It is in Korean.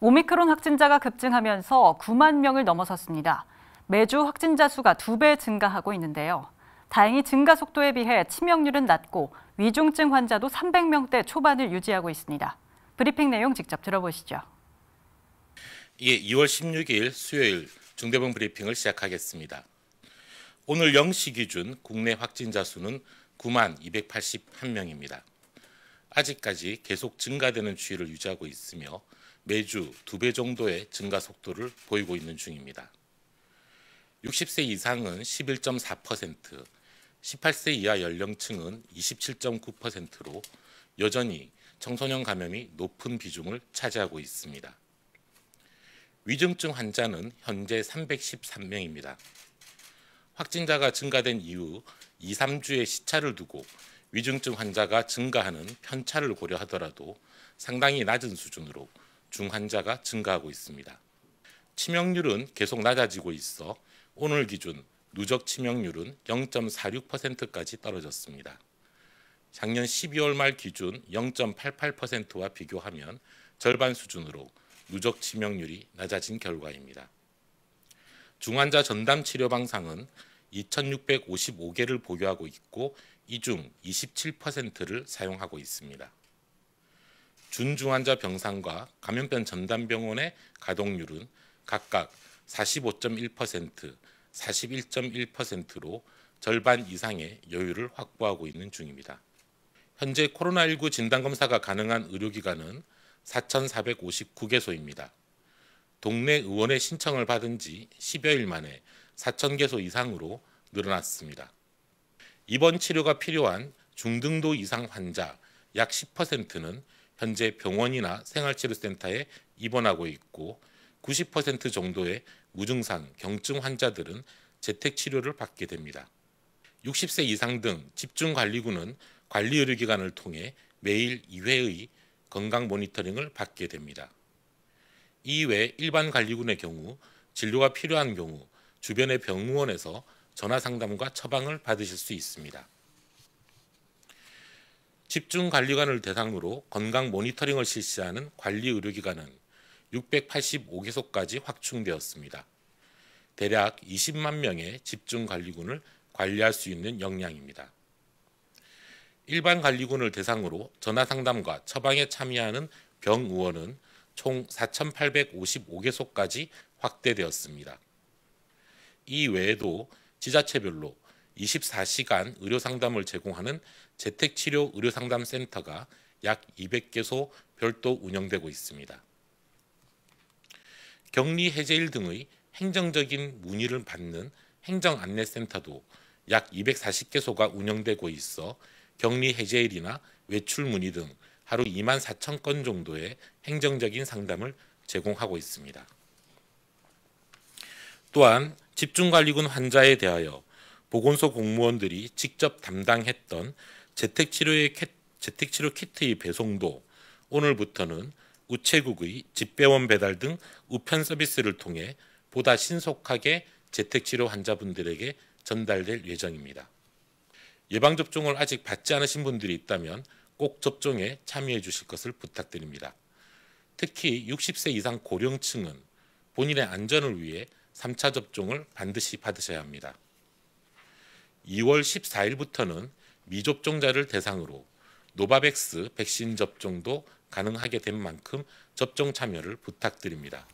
오미크론 확진자가 급증하면서 9만 명을 넘어섰습니다. 매주 확진자 수가 두 배 증가하고 있는데요. 다행히 증가 속도에 비해 치명률은 낮고 위중증 환자도 300명대 초반을 유지하고 있습니다. 브리핑 내용 직접 들어보시죠. 예, 2월 16일 수요일 중대본 브리핑을 시작하겠습니다. 오늘 0시 기준 국내 확진자 수는 9만 281명입니다. 아직까지 계속 증가되는 추이를 유지하고 있으며 매주 두 배 정도의 증가 속도를 보이고 있는 중입니다. 60세 이상은 11.4%, 18세 이하 연령층은 27.9%로 여전히 청소년 감염이 높은 비중을 차지하고 있습니다. 위중증 환자는 현재 313명입니다. 확진자가 증가된 이후 2, 3주의 시차를 두고 위중증 환자가 증가하는 편차를 고려하더라도 상당히 낮은 수준으로 중환자가 증가하고 있습니다. 치명률은 계속 낮아지고 있어 오늘 기준 누적 치명률은 0.46%까지 떨어졌습니다. 작년 12월 말 기준 0.88%와 비교하면 절반 수준으로 누적 치명률이 낮아진 결과입니다. 중환자 전담 치료 방상은 2,655개를 보유하고 있고 이 중 27%를 사용하고 있습니다. 준중환자 병상과 감염병 전담 병원의 가동률은 각각 45.1%, 41.1%로 절반 이상의 여유를 확보하고 있는 중입니다. 현재 코로나19 진단 검사가 가능한 의료기관은 4,459개소입니다. 동네 의원의 신청을 받은 지 10여일 만에 4,000개소 이상으로 늘어났습니다. 입원 치료가 필요한 중등도 이상 환자 약 10%는 현재 병원이나 생활치료센터에 입원하고 있고 90% 정도의 무증상, 경증 환자들은 재택 치료를 받게 됩니다. 60세 이상 등 집중관리군은 관리 의료기관을 통해 매일 2회의 건강 모니터링을 받게 됩니다. 이외 일반 관리군의 경우 진료가 필요한 경우 주변의 병원에서 전화 상담과 처방을 받으실 수 있습니다. 집중 관리관을 대상으로 건강 모니터링을 실시하는 관리 의료기관은 685개소까지 확충되었습니다. 대략 20만 명의 집중 관리군을 관리할 수 있는 역량입니다. 일반 관리군을 대상으로 전화 상담과 처방에 참여하는 병 의원은 총 4,855개소까지 확대되었습니다. 이 외에도 지자체별로 24시간 의료 상담을 제공하는 재택치료 의료 상담 센터가 약 200개소 별도 운영되고 있습니다. 격리 해제일 등의 행정적인 문의를 받는 행정 안내센터도 약 240개소가 운영되고 있어 격리 해제일이나 외출 문의 등 하루 2만 4천 건 정도의 행정적인 상담을 제공하고 있습니다. 또한 집중관리군 환자에 대하여 보건소 공무원들이 직접 담당했던 재택치료의 재택치료 키트의 배송도 오늘부터는 우체국의 집배원 배달 등 우편 서비스를 통해 보다 신속하게 재택치료 환자분들에게 전달될 예정입니다. 예방접종을 아직 받지 않으신 분들이 있다면 꼭 접종에 참여해 주실 것을 부탁드립니다. 특히 60세 이상 고령층은 본인의 안전을 위해 3차 접종을 반드시 받으셔야 합니다. 2월 14일부터는 미접종자를 대상으로 노바백스 백신 접종도 가능하게 된 만큼 접종 참여를 부탁드립니다.